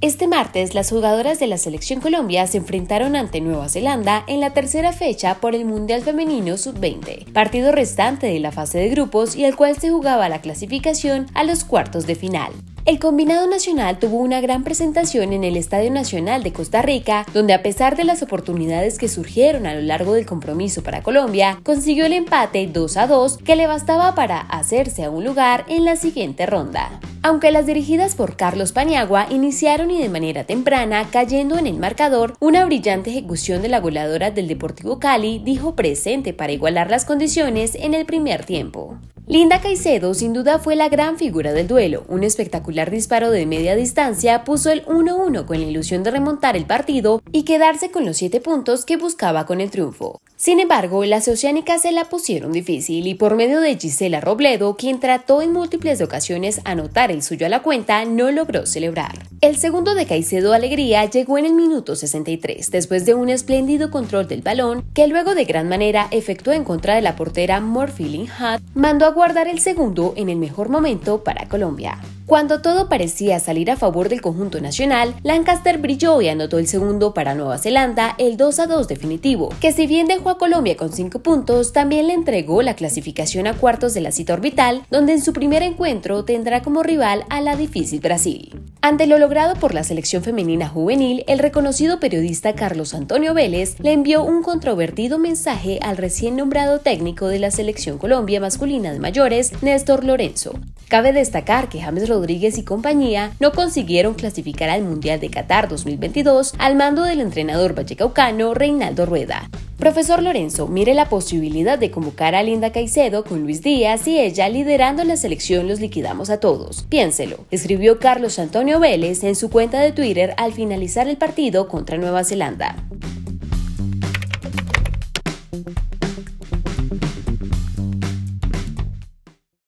Este martes, las jugadoras de la Selección Colombia se enfrentaron ante Nueva Zelanda en la tercera fecha por el Mundial Femenino Sub-20, partido restante de la fase de grupos y al cual se jugaba la clasificación a los cuartos de final. El combinado nacional tuvo una gran presentación en el Estadio Nacional de Costa Rica, donde a pesar de las oportunidades que surgieron a lo largo del compromiso para Colombia, consiguió el empate 2 a 2 que le bastaba para hacerse a un lugar en la siguiente ronda. Aunque las dirigidas por Carlos Paniagua iniciaron y de manera temprana, cayendo en el marcador, una brillante ejecución de la goleadora del Deportivo Cali dijo presente para igualar las condiciones en el primer tiempo. Linda Caicedo sin duda fue la gran figura del duelo. Un espectacular disparo de media distancia puso el 1-1 con la ilusión de remontar el partido y quedarse con los siete puntos que buscaba con el triunfo. Sin embargo, las oceánicas se la pusieron difícil y por medio de Gisela Robledo, quien trató en múltiples ocasiones anotar el suyo a la cuenta, no logró celebrar. El segundo de Caicedo Alegría llegó en el minuto 63, después de un espléndido control del balón que luego de gran manera efectuó en contra de la portera Morphy Hutt, mandó a guardar el segundo en el mejor momento para Colombia. Cuando todo parecía salir a favor del conjunto nacional, Lancaster brilló y anotó el segundo para Nueva Zelanda, el 2 a 2 definitivo, que si bien dejó a Colombia con 5 puntos, también le entregó la clasificación a cuartos de la cita orbital, donde en su primer encuentro tendrá como rival a la difícil Brasil. Ante lo logrado por la selección femenina juvenil, el reconocido periodista Carlos Antonio Vélez le envió un controvertido mensaje al recién nombrado técnico de la selección Colombia masculina de mayores, Néstor Lorenzo. Cabe destacar que James Rodríguez y compañía no consiguieron clasificar al Mundial de Qatar 2022 al mando del entrenador vallecaucano Reinaldo Rueda. Profesor Lorenzo, mire la posibilidad de convocar a Linda Caicedo con Luis Díaz y ella liderando la selección los liquidamos a todos. Piénselo, escribió Carlos Antonio Vélez en su cuenta de Twitter al finalizar el partido contra Nueva Zelanda.